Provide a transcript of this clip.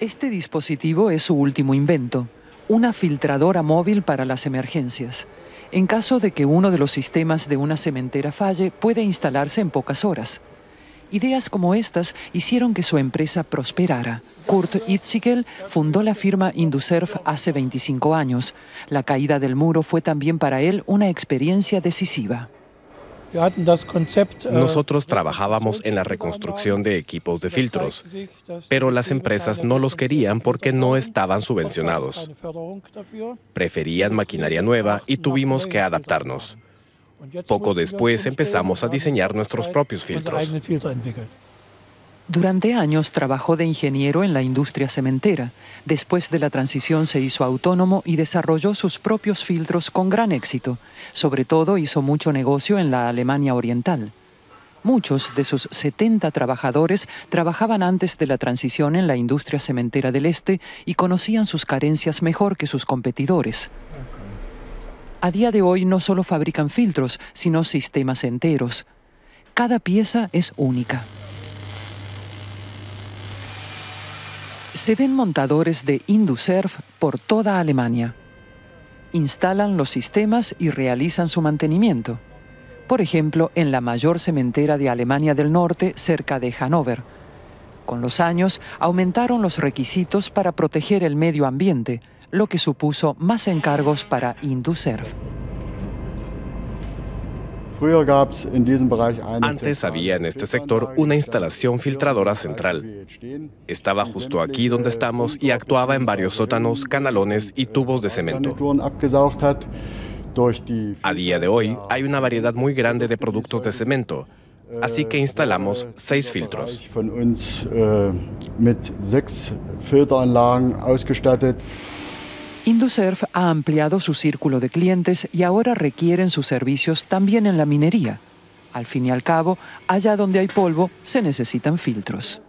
Este dispositivo es su último invento, una filtradora móvil para las emergencias. En caso de que uno de los sistemas de una cementera falle, puede instalarse en pocas horas. Ideas como estas hicieron que su empresa prosperara. Kurt Itzigel fundó la firma Induserf hace 25 años. La caída del muro fue también para él una experiencia decisiva. Äh, Nosotros trabajábamos en la reconstrucción de equipos de filtros, pero las empresas no los querían porque no estaban subvencionados. Preferían maquinaria nueva y tuvimos que adaptarnos. Poco después empezamos a diseñar nuestros propios filtros. Durante años trabajó de ingeniero en la industria cementera. Después de la transición se hizo autónomo y desarrolló sus propios filtros con gran éxito. Sobre todo hizo mucho negocio en la Alemania Oriental. Muchos de sus 70 trabajadores trabajaban antes de la transición en la industria cementera del Este y conocían sus carencias mejor que sus competidores. A día de hoy no solo fabrican filtros, sino sistemas enteros. Cada pieza es única. se ven montadores de Indusurf por toda Alemania. Instalan los sistemas y realizan su mantenimiento. Por ejemplo, en la mayor cementera de Alemania del Norte, cerca de Hannover. Con los años, aumentaron los requisitos para proteger el medio ambiente, lo que supuso más encargos para Indusurf. Antes había en este sector una instalación filtradora central. Estaba justo aquí donde estamos y actuaba en varios sótanos, canalones y äh, tubos de cemento. A día de hoy hay una variedad muy grande de productos de cemento, äh, así que instalamos seis filtros. Äh, Indusurf ha ampliado su círculo de clientes y ahora requieren sus servicios también en la minería. Al fin y al cabo, allá donde hay polvo, se necesitan filtros.